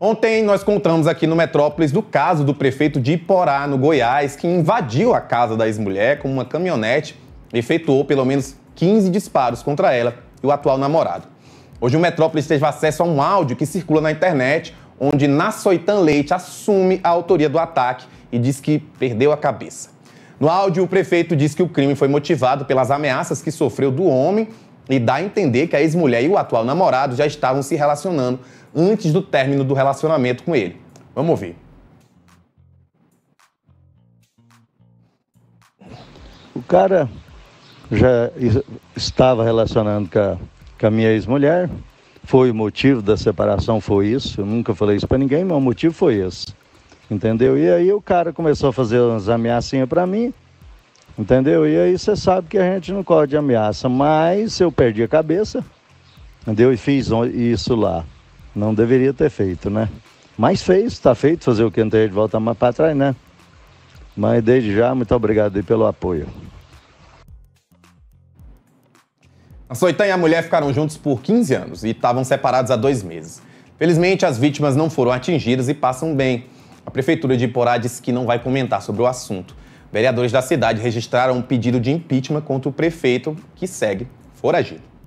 Ontem nós contamos aqui no Metrópolis do caso do prefeito de Iporá, no Goiás, que invadiu a casa da ex-mulher com uma caminhonete e efetuou pelo menos 15 disparos contra ela e o atual namorado. Hoje o Metrópolis teve acesso a um áudio que circula na internet, onde Nassoitan Leite assume a autoria do ataque e diz que perdeu a cabeça. No áudio, o prefeito diz que o crime foi motivado pelas ameaças que sofreu do homem e dá a entender que a ex-mulher e o atual namorado já estavam se relacionando antes do término do relacionamento com ele. Vamos ouvir. O cara já estava relacionando com a, com a minha ex-mulher. Foi o motivo da separação, foi isso. Eu nunca falei isso para ninguém, mas o motivo foi esse. Entendeu? E aí o cara começou a fazer umas ameaçinhas para mim. Entendeu? E aí você sabe que a gente não corre de ameaça, mas eu perdi a cabeça, entendeu? E fiz isso lá. Não deveria ter feito, né? Mas fez, está feito, fazer o que não tem de voltar mais para trás, né? Mas desde já, muito obrigado aí pelo apoio. A Soitan e a mulher ficaram juntos por 15 anos e estavam separados há dois meses. Felizmente, as vítimas não foram atingidas e passam bem. A prefeitura de Iporá disse que não vai comentar sobre o assunto. Vereadores da cidade registraram um pedido de impeachment contra o prefeito, que segue foragido.